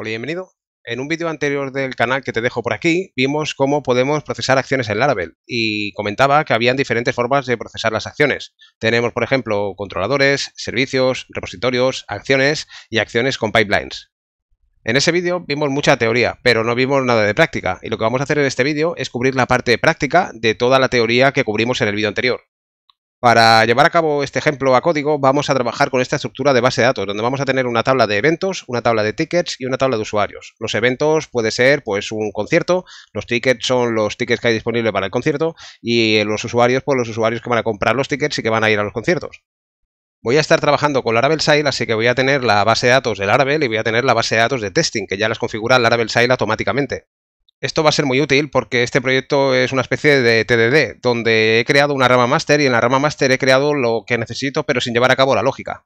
Hola y bienvenido. En un vídeo anterior del canal que te dejo por aquí, vimos cómo podemos procesar acciones en Laravel y comentaba que habían diferentes formas de procesar las acciones. Tenemos, por ejemplo, controladores, servicios, repositorios, acciones y acciones con pipelines. En ese vídeo vimos mucha teoría, pero no vimos nada de práctica y lo que vamos a hacer en este vídeo es cubrir la parte práctica de toda la teoría que cubrimos en el vídeo anterior. Para llevar a cabo este ejemplo a código vamos a trabajar con esta estructura de base de datos, donde vamos a tener una tabla de eventos, una tabla de tickets y una tabla de usuarios. Los eventos puede ser pues un concierto, los tickets son los tickets que hay disponibles para el concierto y los usuarios pues los usuarios que van a comprar los tickets y que van a ir a los conciertos. Voy a estar trabajando con Laravel Sail, así que voy a tener la base de datos del Laravel y voy a tener la base de datos de testing, que ya las configura Laravel Sail automáticamente. Esto va a ser muy útil porque este proyecto es una especie de TDD, donde he creado una rama master y en la rama master he creado lo que necesito pero sin llevar a cabo la lógica.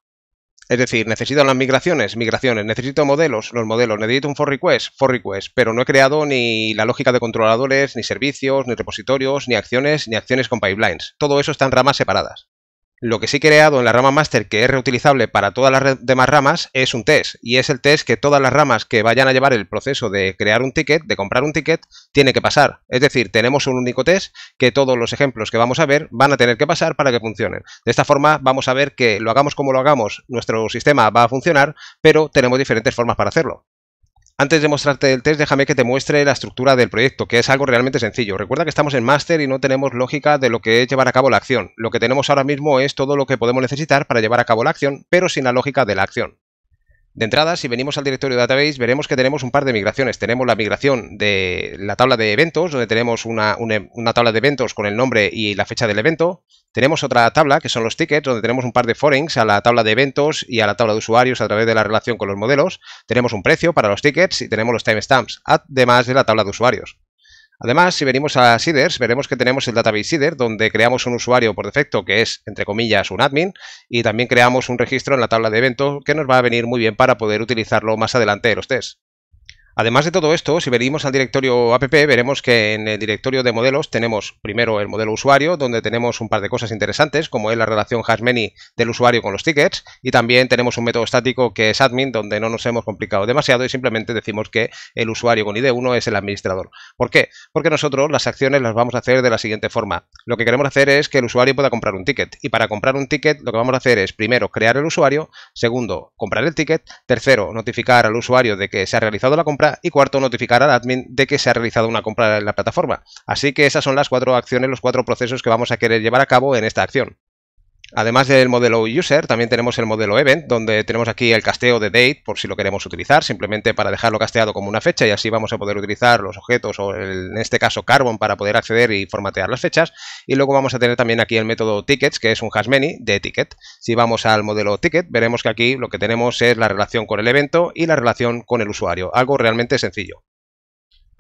Es decir, necesito las migraciones, migraciones, necesito modelos, los modelos, necesito un for request, for request, pero no he creado ni la lógica de controladores, ni servicios, ni repositorios, ni acciones, ni acciones con pipelines. Todo eso está en ramas separadas. Lo que sí he creado en la rama master que es reutilizable para todas las demás ramas es un test y es el test que todas las ramas que vayan a llevar el proceso de crear un ticket, de comprar un ticket, tiene que pasar. Es decir, tenemos un único test que todos los ejemplos que vamos a ver van a tener que pasar para que funcionen. De esta forma vamos a ver que lo hagamos como lo hagamos, nuestro sistema va a funcionar, pero tenemos diferentes formas para hacerlo. Antes de mostrarte el test, déjame que te muestre la estructura del proyecto, que es algo realmente sencillo. Recuerda que estamos en máster y no tenemos lógica de lo que es llevar a cabo la acción. Lo que tenemos ahora mismo es todo lo que podemos necesitar para llevar a cabo la acción, pero sin la lógica de la acción. De entrada, si venimos al directorio de database, veremos que tenemos un par de migraciones. Tenemos la migración de la tabla de eventos, donde tenemos una e, tabla de eventos con el nombre y la fecha del evento. Tenemos otra tabla que son los tickets, donde tenemos un par de forings a la tabla de eventos y a la tabla de usuarios a través de la relación con los modelos. Tenemos un precio para los tickets y tenemos los timestamps, además de la tabla de usuarios. Además, si venimos a Seeders, veremos que tenemos el database Seeder, donde creamos un usuario por defecto que es, entre comillas, un admin, y también creamos un registro en la tabla de eventos que nos va a venir muy bien para poder utilizarlo más adelante de los tests. Además de todo esto, si venimos al directorio app, veremos que en el directorio de modelos tenemos primero el modelo usuario, donde tenemos un par de cosas interesantes, como es la relación many del usuario con los tickets, y también tenemos un método estático que es admin, donde no nos hemos complicado demasiado y simplemente decimos que el usuario con ID1 es el administrador. ¿Por qué? Porque nosotros las acciones las vamos a hacer de la siguiente forma. Lo que queremos hacer es que el usuario pueda comprar un ticket, y para comprar un ticket lo que vamos a hacer es primero crear el usuario, segundo comprar el ticket, tercero notificar al usuario de que se ha realizado la compra, y cuarto, notificar al admin de que se ha realizado una compra en la plataforma. Así que esas son las cuatro acciones, los cuatro procesos que vamos a querer llevar a cabo en esta acción. Además del modelo user, también tenemos el modelo event, donde tenemos aquí el casteo de date, por si lo queremos utilizar, simplemente para dejarlo casteado como una fecha y así vamos a poder utilizar los objetos o en este caso Carbon para poder acceder y formatear las fechas. Y luego vamos a tener también aquí el método tickets, que es un HasMany de ticket. Si vamos al modelo ticket, veremos que aquí lo que tenemos es la relación con el evento y la relación con el usuario, algo realmente sencillo.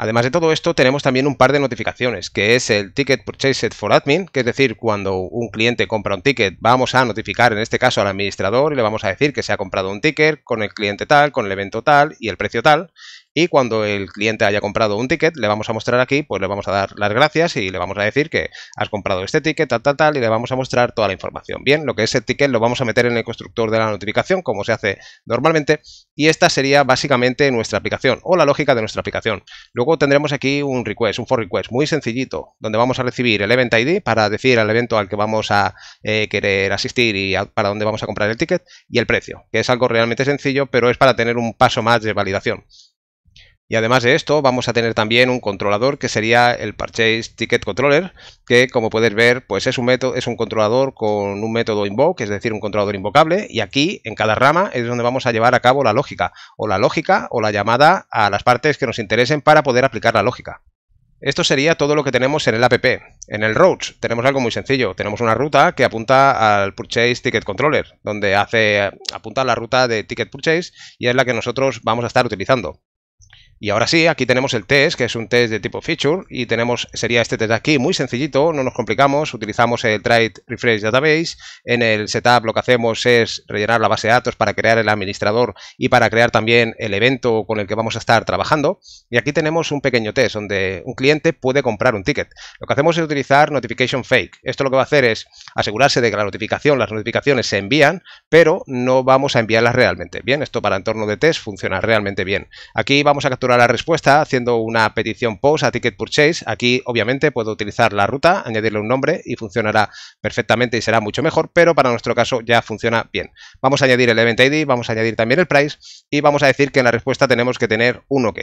Además de todo esto, tenemos también un par de notificaciones, que es el Ticket Purchased for Admin, que es decir, cuando un cliente compra un ticket, vamos a notificar en este caso al administrador y le vamos a decir que se ha comprado un ticket con el cliente tal, con el evento tal y el precio tal y cuando el cliente haya comprado un ticket, le vamos a mostrar aquí, pues le vamos a dar las gracias y le vamos a decir que has comprado este ticket, tal, tal, tal, y le vamos a mostrar toda la información. Bien, lo que es el ticket lo vamos a meter en el constructor de la notificación, como se hace normalmente, y esta sería básicamente nuestra aplicación o la lógica de nuestra aplicación. Luego tendremos aquí un request, un for request, muy sencillito, donde vamos a recibir el event ID para decir al evento al que vamos a eh, querer asistir y para dónde vamos a comprar el ticket, y el precio, que es algo realmente sencillo, pero es para tener un paso más de validación. Y además de esto, vamos a tener también un controlador que sería el Purchase Ticket Controller, que como puedes ver, pues es un, método, es un controlador con un método invoke, es decir, un controlador invocable, y aquí en cada rama es donde vamos a llevar a cabo la lógica, o la lógica o la llamada a las partes que nos interesen para poder aplicar la lógica. Esto sería todo lo que tenemos en el app. En el Roads tenemos algo muy sencillo. Tenemos una ruta que apunta al Purchase Ticket Controller, donde hace, apunta la ruta de Ticket Purchase y es la que nosotros vamos a estar utilizando. Y ahora sí, aquí tenemos el test, que es un test de tipo feature, y tenemos, sería este test de aquí, muy sencillito, no nos complicamos, utilizamos el trade refresh database, en el setup lo que hacemos es rellenar la base de datos para crear el administrador y para crear también el evento con el que vamos a estar trabajando, y aquí tenemos un pequeño test donde un cliente puede comprar un ticket. Lo que hacemos es utilizar notification fake, esto lo que va a hacer es asegurarse de que la notificación, las notificaciones se envían, pero no vamos a enviarlas realmente. Bien, esto para entorno de test funciona realmente bien. Aquí vamos a capturar la respuesta haciendo una petición POST a Ticket Purchase. Aquí, obviamente, puedo utilizar la ruta, añadirle un nombre y funcionará perfectamente y será mucho mejor, pero para nuestro caso ya funciona bien. Vamos a añadir el Event ID, vamos a añadir también el Price y vamos a decir que en la respuesta tenemos que tener un OK.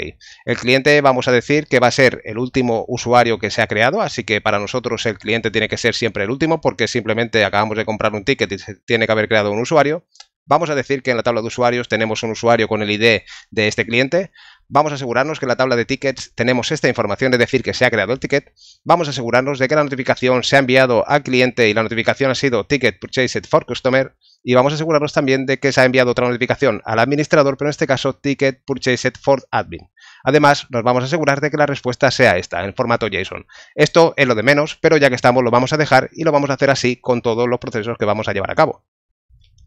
El cliente vamos a decir que va a ser el último usuario que se ha creado, así que para nosotros el cliente tiene que ser siempre el último porque simplemente acabamos de comprar un ticket y se tiene que haber creado un usuario. Vamos a decir que en la tabla de usuarios tenemos un usuario con el ID de este cliente vamos a asegurarnos que en la tabla de tickets tenemos esta información, es decir, que se ha creado el ticket, vamos a asegurarnos de que la notificación se ha enviado al cliente y la notificación ha sido ticket purchased for customer, y vamos a asegurarnos también de que se ha enviado otra notificación al administrador, pero en este caso ticket purchased for admin. Además, nos vamos a asegurar de que la respuesta sea esta, en formato JSON. Esto es lo de menos, pero ya que estamos lo vamos a dejar y lo vamos a hacer así con todos los procesos que vamos a llevar a cabo.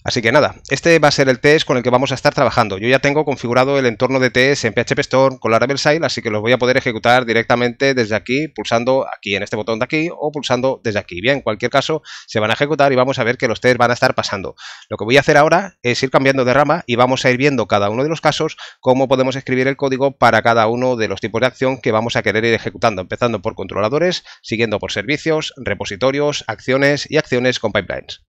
Así que nada, este va a ser el test con el que vamos a estar trabajando. Yo ya tengo configurado el entorno de test en PHP con la Sail, así que los voy a poder ejecutar directamente desde aquí, pulsando aquí en este botón de aquí o pulsando desde aquí. Bien, en cualquier caso, se van a ejecutar y vamos a ver que los test van a estar pasando. Lo que voy a hacer ahora es ir cambiando de rama y vamos a ir viendo cada uno de los casos cómo podemos escribir el código para cada uno de los tipos de acción que vamos a querer ir ejecutando, empezando por controladores, siguiendo por servicios, repositorios, acciones y acciones con pipelines.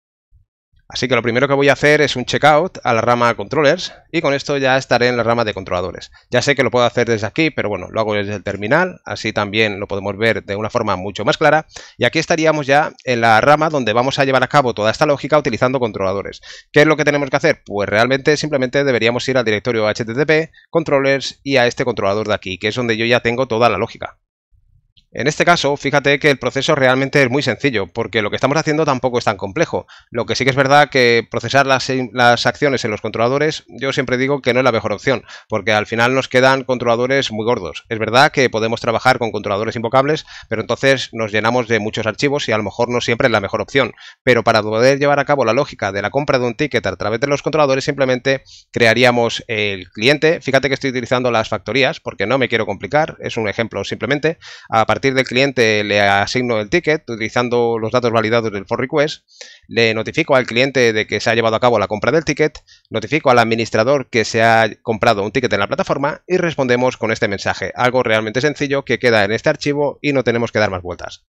Así que lo primero que voy a hacer es un checkout a la rama controllers y con esto ya estaré en la rama de controladores. Ya sé que lo puedo hacer desde aquí, pero bueno, lo hago desde el terminal, así también lo podemos ver de una forma mucho más clara. Y aquí estaríamos ya en la rama donde vamos a llevar a cabo toda esta lógica utilizando controladores. ¿Qué es lo que tenemos que hacer? Pues realmente simplemente deberíamos ir al directorio HTTP, controllers y a este controlador de aquí, que es donde yo ya tengo toda la lógica. En este caso, fíjate que el proceso realmente es muy sencillo, porque lo que estamos haciendo tampoco es tan complejo. Lo que sí que es verdad que procesar las, acciones en los controladores, yo siempre digo que no es la mejor opción, porque al final nos quedan controladores muy gordos. Es verdad que podemos trabajar con controladores invocables, pero entonces nos llenamos de muchos archivos y a lo mejor no siempre es la mejor opción. Pero para poder llevar a cabo la lógica de la compra de un ticket a través de los controladores, simplemente crearíamos el cliente. Fíjate que estoy utilizando las factorías, porque no me quiero complicar, es un ejemplo simplemente. A partir del cliente le asigno el ticket utilizando los datos validados del for request, le notifico al cliente de que se ha llevado a cabo la compra del ticket, notifico al administrador que se ha comprado un ticket en la plataforma y respondemos con este mensaje, algo realmente sencillo que queda en este archivo y no tenemos que dar más vueltas.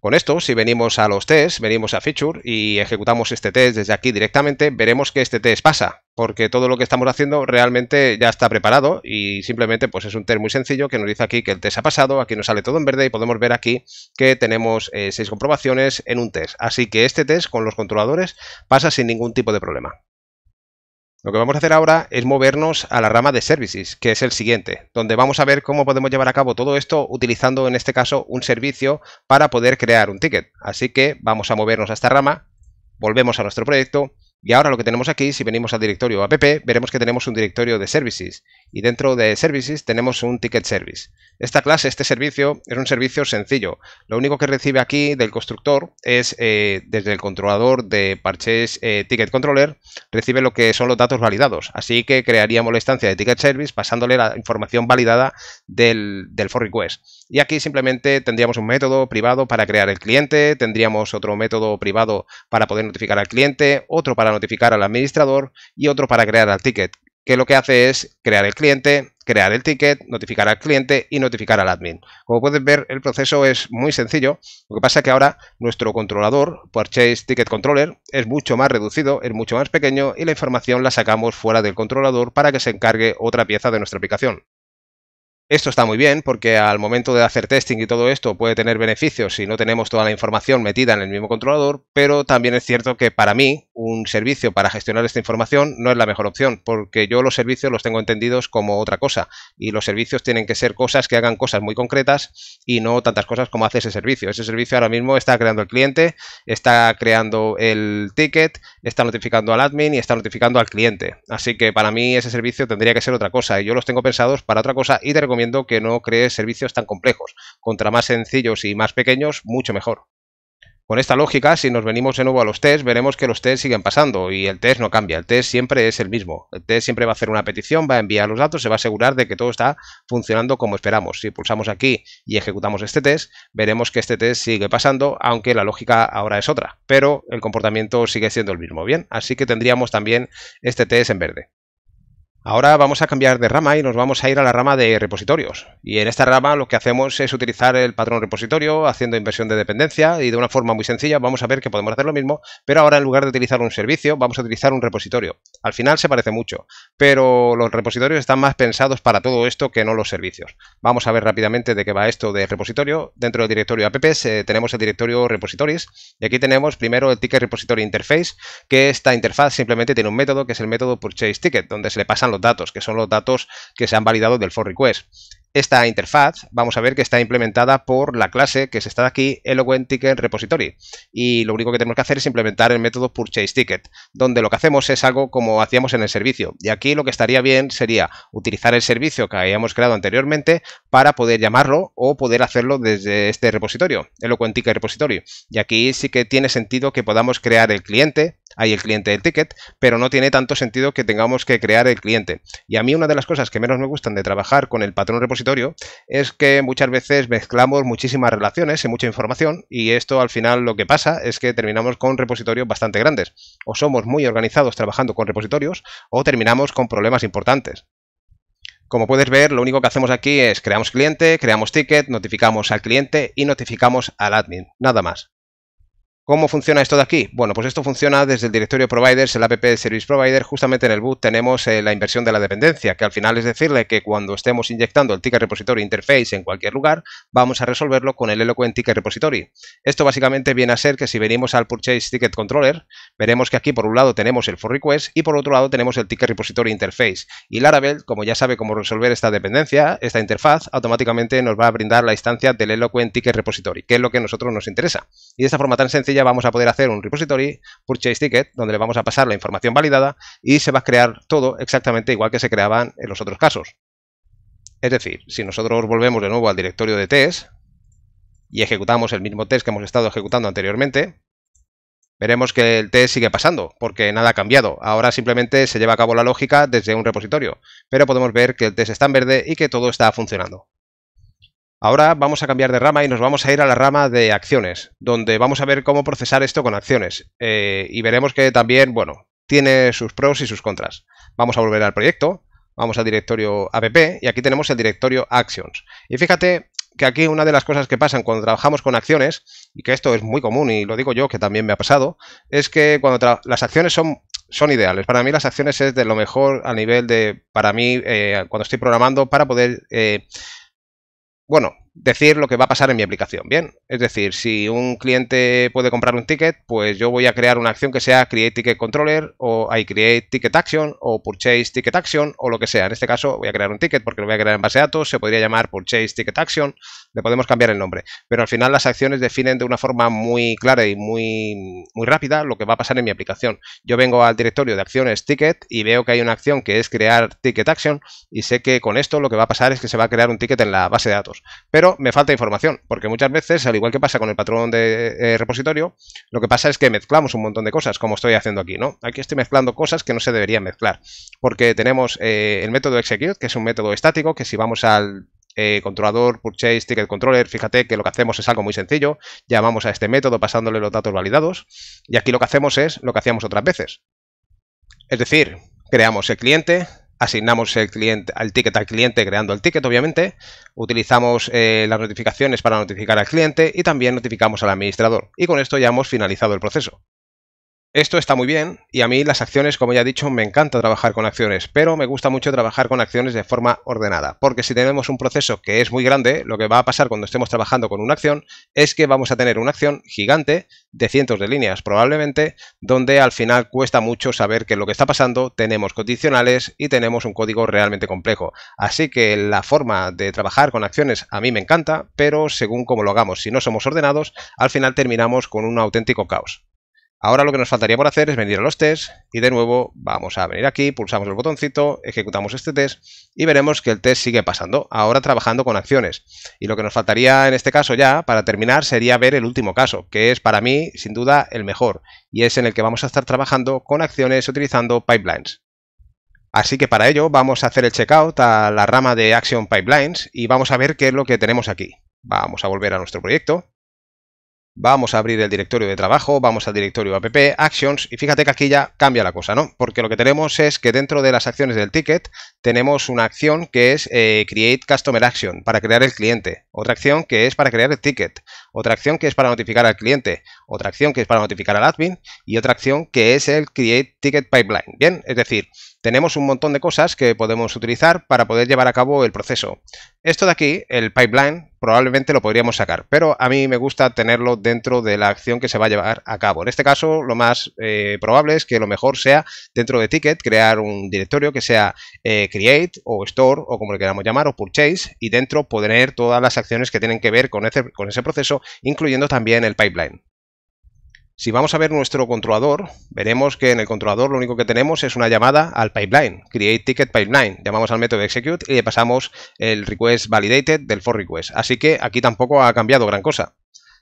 Con esto, si venimos a los tests, venimos a feature y ejecutamos este test desde aquí directamente, veremos que este test pasa, porque todo lo que estamos haciendo realmente ya está preparado y simplemente pues es un test muy sencillo que nos dice aquí que el test ha pasado, aquí nos sale todo en verde y podemos ver aquí que tenemos eh, seis comprobaciones en un test. Así que este test con los controladores pasa sin ningún tipo de problema. Lo que vamos a hacer ahora es movernos a la rama de services, que es el siguiente, donde vamos a ver cómo podemos llevar a cabo todo esto utilizando en este caso un servicio para poder crear un ticket. Así que vamos a movernos a esta rama, volvemos a nuestro proyecto y ahora lo que tenemos aquí, si venimos al directorio app, veremos que tenemos un directorio de services y dentro de services tenemos un ticket service. Esta clase, este servicio, es un servicio sencillo. Lo único que recibe aquí del constructor es eh, desde el controlador de parches eh, ticket controller, recibe lo que son los datos validados. Así que crearíamos la instancia de ticket service pasándole la información validada del, del for request. Y aquí simplemente tendríamos un método privado para crear el cliente, tendríamos otro método privado para poder notificar al cliente, otro para notificar al administrador y otro para crear al ticket, que lo que hace es crear el cliente, crear el ticket, notificar al cliente y notificar al admin. Como pueden ver, el proceso es muy sencillo. Lo que pasa es que ahora nuestro controlador, Purchase Ticket Controller, es mucho más reducido, es mucho más pequeño y la información la sacamos fuera del controlador para que se encargue otra pieza de nuestra aplicación. Esto está muy bien porque al momento de hacer testing y todo esto puede tener beneficios si no tenemos toda la información metida en el mismo controlador, pero también es cierto que para mí un servicio para gestionar esta información no es la mejor opción porque yo los servicios los tengo entendidos como otra cosa y los servicios tienen que ser cosas que hagan cosas muy concretas y no tantas cosas como hace ese servicio. Ese servicio ahora mismo está creando el cliente, está creando el ticket, está notificando al admin y está notificando al cliente. Así que para mí ese servicio tendría que ser otra cosa y yo los tengo pensados para otra cosa y te recomiendo que no cree servicios tan complejos. Contra más sencillos y más pequeños, mucho mejor. Con esta lógica, si nos venimos de nuevo a los tests veremos que los tests siguen pasando y el test no cambia, el test siempre es el mismo. El test siempre va a hacer una petición, va a enviar los datos, se va a asegurar de que todo está funcionando como esperamos. Si pulsamos aquí y ejecutamos este test, veremos que este test sigue pasando, aunque la lógica ahora es otra, pero el comportamiento sigue siendo el mismo. Bien, así que tendríamos también este test en verde. Ahora vamos a cambiar de rama y nos vamos a ir a la rama de repositorios. Y en esta rama lo que hacemos es utilizar el patrón repositorio haciendo inversión de dependencia y de una forma muy sencilla vamos a ver que podemos hacer lo mismo, pero ahora en lugar de utilizar un servicio vamos a utilizar un repositorio. Al final se parece mucho, pero los repositorios están más pensados para todo esto que no los servicios. Vamos a ver rápidamente de qué va esto de repositorio. Dentro del directorio apps eh, tenemos el directorio repositorios y aquí tenemos primero el ticket repository interface, que esta interfaz simplemente tiene un método que es el método purchase ticket, donde se le pasan los datos, que son los datos que se han validado del for request. Esta interfaz vamos a ver que está implementada por la clase que se está aquí, Eloquent Ticket Repository. Y lo único que tenemos que hacer es implementar el método Purchase Ticket, donde lo que hacemos es algo como hacíamos en el servicio. Y aquí lo que estaría bien sería utilizar el servicio que habíamos creado anteriormente para poder llamarlo o poder hacerlo desde este repositorio, Eloquent Ticket Repository. Y aquí sí que tiene sentido que podamos crear el cliente, hay el cliente del ticket, pero no tiene tanto sentido que tengamos que crear el cliente. Y a mí una de las cosas que menos me gustan de trabajar con el patrón repositorio es que muchas veces mezclamos muchísimas relaciones y mucha información y esto al final lo que pasa es que terminamos con repositorios bastante grandes. O somos muy organizados trabajando con repositorios o terminamos con problemas importantes. Como puedes ver, lo único que hacemos aquí es creamos cliente, creamos ticket, notificamos al cliente y notificamos al admin, nada más. ¿Cómo funciona esto de aquí? Bueno, pues esto funciona desde el directorio providers, el app de service provider. Justamente en el boot tenemos eh, la inversión de la dependencia, que al final es decirle que cuando estemos inyectando el ticket repository interface en cualquier lugar, vamos a resolverlo con el eloquent ticket repository. Esto básicamente viene a ser que si venimos al purchase ticket controller, veremos que aquí por un lado tenemos el for request y por otro lado tenemos el ticket repository interface. Y Laravel, como ya sabe cómo resolver esta dependencia, esta interfaz, automáticamente nos va a brindar la instancia del eloquent ticket repository, que es lo que a nosotros nos interesa. Y de esta forma tan sencilla ya vamos a poder hacer un repository purchase ticket donde le vamos a pasar la información validada y se va a crear todo exactamente igual que se creaban en los otros casos. Es decir, si nosotros volvemos de nuevo al directorio de test y ejecutamos el mismo test que hemos estado ejecutando anteriormente, veremos que el test sigue pasando, porque nada ha cambiado. Ahora simplemente se lleva a cabo la lógica desde un repositorio, pero podemos ver que el test está en verde y que todo está funcionando. Ahora vamos a cambiar de rama y nos vamos a ir a la rama de acciones, donde vamos a ver cómo procesar esto con acciones. Eh, y veremos que también, bueno, tiene sus pros y sus contras. Vamos a volver al proyecto, vamos al directorio app y aquí tenemos el directorio actions. Y fíjate que aquí una de las cosas que pasan cuando trabajamos con acciones, y que esto es muy común y lo digo yo que también me ha pasado, es que cuando las acciones son son ideales. Para mí las acciones es de lo mejor a nivel de, para mí, eh, cuando estoy programando, para poder eh, bueno, decir lo que va a pasar en mi aplicación, ¿bien? Es decir, si un cliente puede comprar un ticket, pues yo voy a crear una acción que sea Create Ticket Controller o I Create Ticket Action o Purchase Ticket Action o lo que sea. En este caso voy a crear un ticket porque lo voy a crear en base de datos, se podría llamar Purchase Ticket Action le podemos cambiar el nombre. Pero al final las acciones definen de una forma muy clara y muy, muy rápida lo que va a pasar en mi aplicación. Yo vengo al directorio de acciones ticket y veo que hay una acción que es crear ticket action y sé que con esto lo que va a pasar es que se va a crear un ticket en la base de datos. Pero me falta información, porque muchas veces, al igual que pasa con el patrón de eh, repositorio, lo que pasa es que mezclamos un montón de cosas, como estoy haciendo aquí, ¿no? Aquí estoy mezclando cosas que no se deberían mezclar, porque tenemos eh, el método execute, que es un método estático, que si vamos al eh, controlador, purchase, ticket controller. Fíjate que lo que hacemos es algo muy sencillo. Llamamos a este método pasándole los datos validados y aquí lo que hacemos es lo que hacíamos otras veces. Es decir, creamos el cliente, asignamos el, ticket al cliente creando el ticket, obviamente, utilizamos eh, las notificaciones para notificar al cliente y también notificamos al administrador. Y con esto ya hemos finalizado el proceso. Esto está muy bien y a mí las acciones, como ya he dicho, me encanta trabajar con acciones, pero me gusta mucho trabajar con acciones de forma ordenada, porque si tenemos un proceso que es muy grande, lo que va a pasar cuando estemos trabajando con una acción es que vamos a tener una acción gigante de cientos de líneas probablemente, donde al final cuesta mucho saber qué lo que está pasando, tenemos condicionales y tenemos un código realmente complejo. Así que la forma de trabajar con acciones a mí me encanta, pero según como lo hagamos, si no somos ordenados, al final terminamos con un auténtico caos. Ahora lo que nos faltaría por hacer es venir a los tests y de nuevo vamos a venir aquí, pulsamos el botoncito, ejecutamos este test y veremos que el test sigue pasando, ahora trabajando con acciones. Y lo que nos faltaría en este caso ya, para terminar, sería ver el último caso, que es para mí sin duda el mejor y es en el que vamos a estar trabajando con acciones utilizando pipelines. Así que para ello vamos a hacer el checkout a la rama de Action Pipelines y vamos a ver qué es lo que tenemos aquí. Vamos a volver a nuestro proyecto Vamos a abrir el directorio de trabajo, vamos al directorio app, actions, y fíjate que aquí ya cambia la cosa, ¿no? Porque lo que tenemos es que dentro de las acciones del ticket tenemos una acción que es eh, create customer action para crear el cliente, otra acción que es para crear el ticket, otra acción que es para notificar al cliente, otra acción que es para notificar al admin y otra acción que es el create ticket pipeline, ¿bien? Es decir, tenemos un montón de cosas que podemos utilizar para poder llevar a cabo el proceso. Esto de aquí, el pipeline, probablemente lo podríamos sacar, pero a mí me gusta tenerlo dentro de la acción que se va a llevar a cabo. En este caso, lo más eh, probable es que lo mejor sea dentro de Ticket crear un directorio que sea eh, Create o Store o como le queramos llamar o Purchase y dentro poder tener todas las acciones que tienen que ver con con ese proceso, incluyendo también el pipeline. Si vamos a ver nuestro controlador, veremos que en el controlador lo único que tenemos es una llamada al pipeline, create ticket pipeline. Llamamos al método execute y le pasamos el request validated del for request. Así que aquí tampoco ha cambiado gran cosa.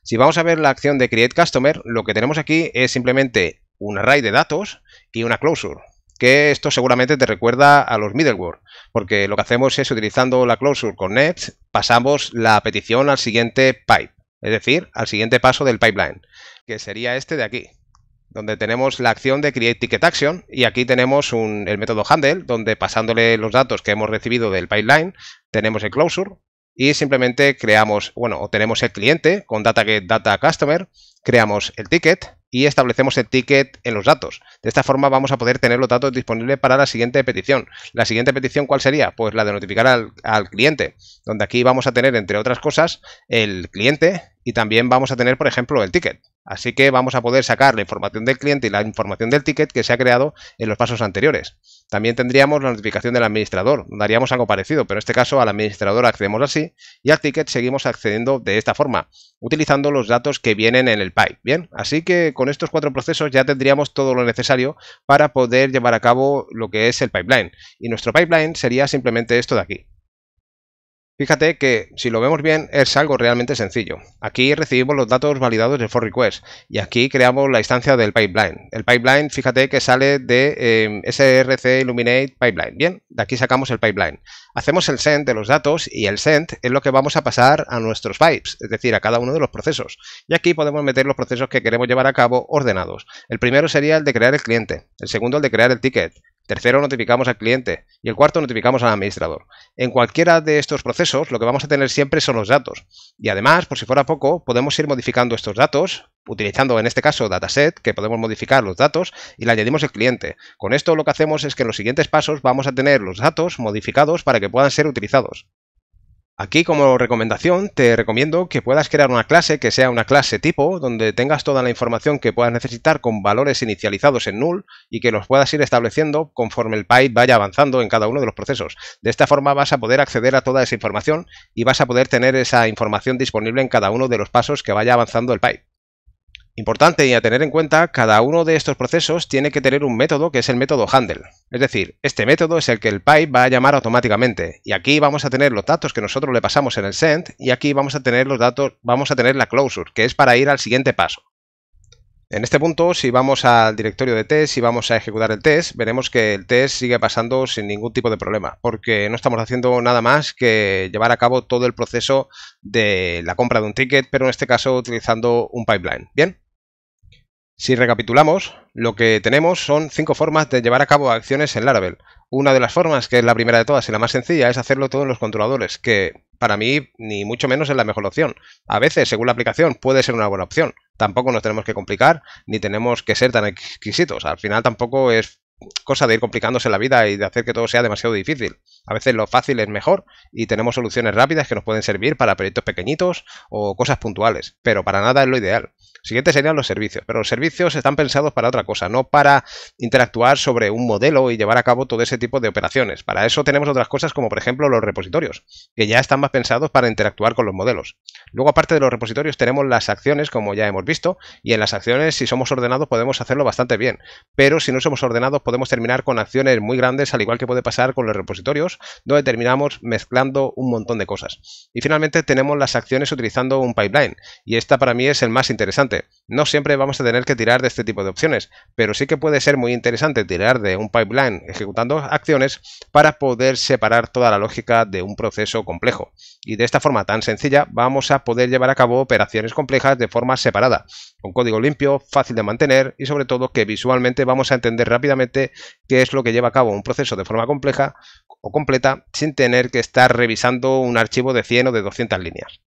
Si vamos a ver la acción de create customer, lo que tenemos aquí es simplemente un array de datos y una closure que esto seguramente te recuerda a los middleware, porque lo que hacemos es utilizando la closure con net, pasamos la petición al siguiente pipe es decir, al siguiente paso del pipeline, que sería este de aquí, donde tenemos la acción de create ticket action y aquí tenemos un, el método handle, donde pasándole los datos que hemos recibido del pipeline, tenemos el closure y simplemente creamos, bueno, tenemos el cliente con data que data customer, creamos el ticket y establecemos el ticket en los datos. De esta forma vamos a poder tener los datos disponibles para la siguiente petición. ¿La siguiente petición cuál sería? Pues la de notificar al, al cliente, donde aquí vamos a tener, entre otras cosas, el cliente, y también vamos a tener, por ejemplo, el ticket. Así que vamos a poder sacar la información del cliente y la información del ticket que se ha creado en los pasos anteriores. También tendríamos la notificación del administrador, daríamos algo parecido, pero en este caso al administrador accedemos así y al ticket seguimos accediendo de esta forma, utilizando los datos que vienen en el pipe. Bien, así que con estos cuatro procesos ya tendríamos todo lo necesario para poder llevar a cabo lo que es el pipeline. Y nuestro pipeline sería simplemente esto de aquí. Fíjate que, si lo vemos bien, es algo realmente sencillo. Aquí recibimos los datos validados del for request y aquí creamos la instancia del pipeline. El pipeline, fíjate que sale de eh, src illuminate pipeline. Bien, de aquí sacamos el pipeline. Hacemos el send de los datos y el send es lo que vamos a pasar a nuestros pipes, es decir, a cada uno de los procesos. Y aquí podemos meter los procesos que queremos llevar a cabo ordenados. El primero sería el de crear el cliente, el segundo el de crear el ticket, Tercero, notificamos al cliente. Y el cuarto, notificamos al administrador. En cualquiera de estos procesos, lo que vamos a tener siempre son los datos. Y además, por si fuera poco, podemos ir modificando estos datos, utilizando en este caso dataset, que podemos modificar los datos, y le añadimos el cliente. Con esto lo que hacemos es que en los siguientes pasos vamos a tener los datos modificados para que puedan ser utilizados. Aquí como recomendación te recomiendo que puedas crear una clase que sea una clase tipo donde tengas toda la información que puedas necesitar con valores inicializados en null y que los puedas ir estableciendo conforme el pipe vaya avanzando en cada uno de los procesos. De esta forma vas a poder acceder a toda esa información y vas a poder tener esa información disponible en cada uno de los pasos que vaya avanzando el pipe. Importante y a tener en cuenta, cada uno de estos procesos tiene que tener un método que es el método handle. Es decir, este método es el que el pipe va a llamar automáticamente. Y aquí vamos a tener los datos que nosotros le pasamos en el send y aquí vamos a tener los datos, vamos a tener la closure, que es para ir al siguiente paso. En este punto, si vamos al directorio de test y vamos a ejecutar el test, veremos que el test sigue pasando sin ningún tipo de problema, porque no estamos haciendo nada más que llevar a cabo todo el proceso de la compra de un ticket, pero en este caso utilizando un pipeline. Bien, si recapitulamos, lo que tenemos son cinco formas de llevar a cabo acciones en Laravel. Una de las formas, que es la primera de todas y la más sencilla, es hacerlo todo en los controladores, que para mí ni mucho menos es la mejor opción. A veces, según la aplicación, puede ser una buena opción. Tampoco nos tenemos que complicar ni tenemos que ser tan exquisitos. Al final tampoco es cosa de ir complicándose la vida y de hacer que todo sea demasiado difícil. A veces lo fácil es mejor y tenemos soluciones rápidas que nos pueden servir para proyectos pequeñitos o cosas puntuales, pero para nada es lo ideal. Siguiente serían los servicios, pero los servicios están pensados para otra cosa, no para interactuar sobre un modelo y llevar a cabo todo ese tipo de operaciones. Para eso tenemos otras cosas como por ejemplo los repositorios, que ya están más pensados para interactuar con los modelos. Luego aparte de los repositorios tenemos las acciones como ya hemos visto y en las acciones si somos ordenados podemos hacerlo bastante bien, pero si no somos ordenados podemos terminar con acciones muy grandes, al igual que puede pasar con los repositorios, donde terminamos mezclando un montón de cosas. Y finalmente tenemos las acciones utilizando un pipeline, y esta para mí es el más interesante. No siempre vamos a tener que tirar de este tipo de opciones, pero sí que puede ser muy interesante tirar de un pipeline ejecutando acciones para poder separar toda la lógica de un proceso complejo. Y de esta forma tan sencilla vamos a poder llevar a cabo operaciones complejas de forma separada, con código limpio, fácil de mantener y sobre todo que visualmente vamos a entender rápidamente qué es lo que lleva a cabo un proceso de forma compleja o completa sin tener que estar revisando un archivo de 100 o de 200 líneas.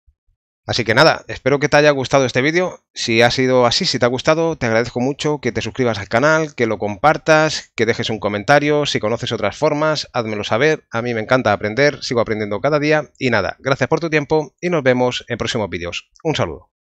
Así que nada, espero que te haya gustado este vídeo. Si ha sido así, si te ha gustado, te agradezco mucho que te suscribas al canal, que lo compartas, que dejes un comentario. Si conoces otras formas, házmelo saber. A mí me encanta aprender, sigo aprendiendo cada día. Y nada, gracias por tu tiempo y nos vemos en próximos vídeos. Un saludo.